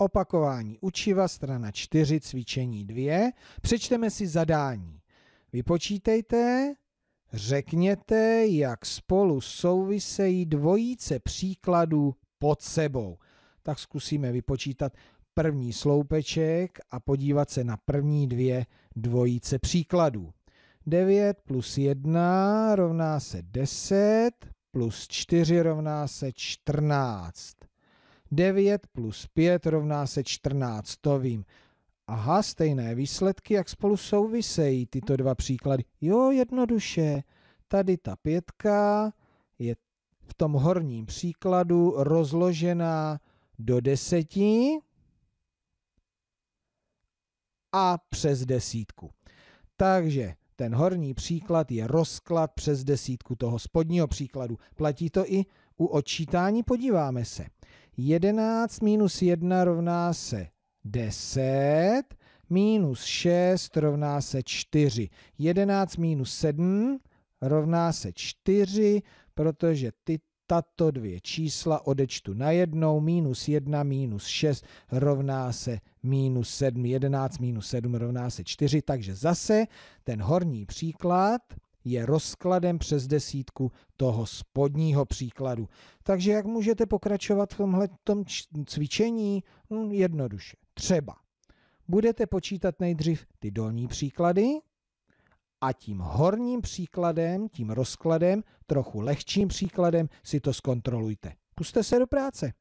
Opakování učiva, strana 4, cvičení 2. Přečteme si zadání. Vypočítejte, řekněte, jak spolu souvisejí dvojice příkladů pod sebou. Tak zkusíme vypočítat první sloupeček a podívat se na první dvě dvojice příkladů. 9 plus 1 rovná se 10, plus 4 rovná se 14. 9 plus 5 rovná se 14 vím. Aha, stejné výsledky, jak spolu souvisejí tyto dva příklady. Jo, jednoduše. Tady ta pětka je v tom horním příkladu rozložená do deseti a přes desítku. Takže ten horní příklad je rozklad přes desítku toho spodního příkladu. Platí to i u odčítání, podíváme se. 11 minus 1 rovná se 10, minus 6 rovná se 4. 11 minus 7 rovná se 4, protože ty tato dvě čísla odečtu na jednou, minus 1 minus 6 rovná se minus 7, 11 minus 7 rovná se 4, takže zase ten horní příklad je rozkladem přes desítku toho spodního příkladu. Takže jak můžete pokračovat v tomhle cvičení? No, jednoduše. Třeba budete počítat nejdřív ty dolní příklady a tím horním příkladem, tím rozkladem, trochu lehčím příkladem si to zkontrolujte. Puste se do práce.